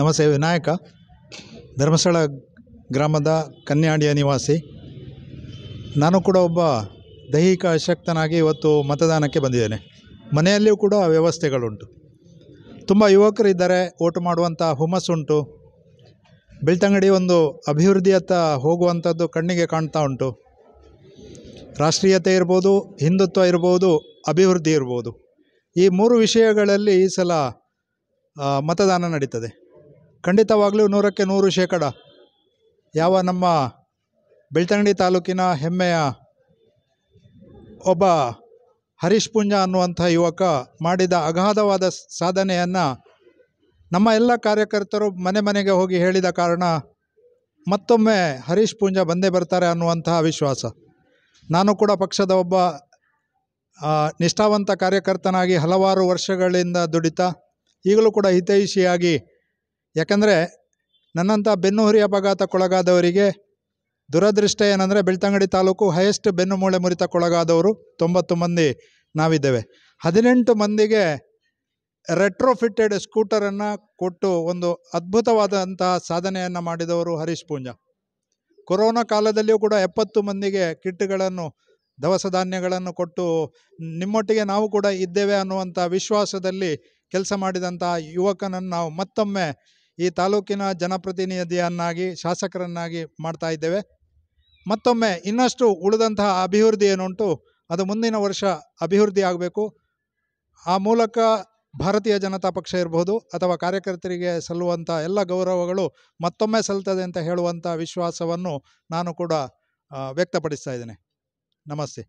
ನಮಸ್ತೆ ವಿನಾಯಕ ಧರ್ಮಸ್ಥಳ ಗ್ರಾಮದ ಕನ್ಯಾಡಿಯ ನಿವಾಸಿ ನಾನು ಕೂಡ ಒಬ್ಬ ದೈಹಿಕ ಶಕ್ತನಾಗಿ ಇವತ್ತು ಮತದಾನಕ್ಕೆ ಬಂದಿದ್ದೇನೆ ಮನೆಯಲ್ಲಿಯೂ ಕೂಡ ವ್ಯವಸ್ಥೆಗಳುಂಟು ತುಂಬ ಯುವಕರಿದ್ದಾರೆ ಓಟು ಮಾಡುವಂಥ ಹುಮ್ಮಸ್ಸುಂಟು ಬೆಳ್ತಂಗಡಿ ಒಂದು ಅಭಿವೃದ್ಧಿಯತ್ತ ಹೋಗುವಂಥದ್ದು ಕಣ್ಣಿಗೆ ಕಾಣ್ತಾ ಉಂಟು ರಾಷ್ಟ್ರೀಯತೆ ಇರ್ಬೋದು ಹಿಂದುತ್ವ ಇರ್ಬೋದು ಅಭಿವೃದ್ಧಿ ಇರ್ಬೋದು ಈ ಮೂರು ವಿಷಯಗಳಲ್ಲಿ ಈ ಸಲ ಮತದಾನ ನಡೀತದೆ ಖಂಡಿತವಾಗಲೂ ನೂರಕ್ಕೆ ನೂರು ಶೇಕಡ ಯಾವ ನಮ್ಮ ಬೆಳ್ತಂಗಡಿ ತಾಲೂಕಿನ ಹೆಮ್ಮೆಯ ಒಬ್ಬ ಹರೀಶ್ ಪುಂಜ ಅನ್ನುವಂಥ ಯುವಕ ಮಾಡಿದ ಅಗಾಧವಾದ ಸಾಧನೆಯನ್ನು ನಮ್ಮ ಎಲ್ಲ ಕಾರ್ಯಕರ್ತರು ಮನೆ ಮನೆಗೆ ಹೋಗಿ ಹೇಳಿದ ಕಾರಣ ಮತ್ತೊಮ್ಮೆ ಹರೀಶ್ ಪೂಂಜ ಬಂದೇ ಬರ್ತಾರೆ ಅನ್ನುವಂತಹ ವಿಶ್ವಾಸ ನಾನು ಕೂಡ ಪಕ್ಷದ ಒಬ್ಬ ನಿಷ್ಠಾವಂತ ಕಾರ್ಯಕರ್ತನಾಗಿ ಹಲವಾರು ವರ್ಷಗಳಿಂದ ದುಡಿತ ಈಗಲೂ ಕೂಡ ಹಿತೈಷಿಯಾಗಿ ಯಾಕಂದರೆ ನನ್ನಂಥ ಬೆನ್ನುಹುರಿ ಹುರಿ ಅಪಘಾತಕ್ಕೊಳಗಾದವರಿಗೆ ದುರದೃಷ್ಟ ಏನಂದರೆ ಬೆಳ್ತಂಗಡಿ ತಾಲೂಕು ಹೈಯೆಸ್ಟ್ ಬೆನ್ನು ಮೂಳೆ ಮುರಿತಕ್ಕೊಳಗಾದವರು ತೊಂಬತ್ತು ಮಂದಿ ನಾವಿದ್ದೇವೆ ಹದಿನೆಂಟು ಮಂದಿಗೆ ರೆಟ್ರೋಫಿಟೆಡ್ ಸ್ಕೂಟರನ್ನು ಕೊಟ್ಟು ಒಂದು ಅದ್ಭುತವಾದಂತಹ ಸಾಧನೆಯನ್ನು ಮಾಡಿದವರು ಹರೀಶ್ ಪೂಂಜ ಕೊರೋನಾ ಕಾಲದಲ್ಲಿಯೂ ಕೂಡ ಎಪ್ಪತ್ತು ಮಂದಿಗೆ ಕಿಟ್ಗಳನ್ನು ದವಸ ಧಾನ್ಯಗಳನ್ನು ಕೊಟ್ಟು ನಿಮ್ಮೊಟ್ಟಿಗೆ ನಾವು ಕೂಡ ಇದ್ದೇವೆ ಅನ್ನುವಂಥ ವಿಶ್ವಾಸದಲ್ಲಿ ಕೆಲಸ ಮಾಡಿದಂಥ ಯುವಕನನ್ನು ನಾವು ಮತ್ತೊಮ್ಮೆ ಈ ತಾಲೂಕಿನ ಜನಪ್ರತಿನಿಧಿಯನ್ನಾಗಿ ಶಾಸಕರನ್ನಾಗಿ ಮಾಡ್ತಾ ಇದ್ದೇವೆ ಮತ್ತೊಮ್ಮೆ ಇನ್ನಷ್ಟು ಉಳಿದಂತಹ ಅಭಿವೃದ್ಧಿ ಏನುಂಟು ಅದು ಮುಂದಿನ ವರ್ಷ ಅಭಿವೃದ್ಧಿ ಆಗಬೇಕು ಆ ಮೂಲಕ ಭಾರತೀಯ ಜನತಾ ಪಕ್ಷ ಇರಬಹುದು ಅಥವಾ ಕಾರ್ಯಕರ್ತರಿಗೆ ಸಲ್ಲುವಂಥ ಎಲ್ಲ ಗೌರವಗಳು ಮತ್ತೊಮ್ಮೆ ಸಲ್ತದೆ ಅಂತ ಹೇಳುವಂಥ ವಿಶ್ವಾಸವನ್ನು ನಾನು ಕೂಡ ವ್ಯಕ್ತಪಡಿಸ್ತಾ ಇದ್ದೇನೆ ನಮಸ್ತೆ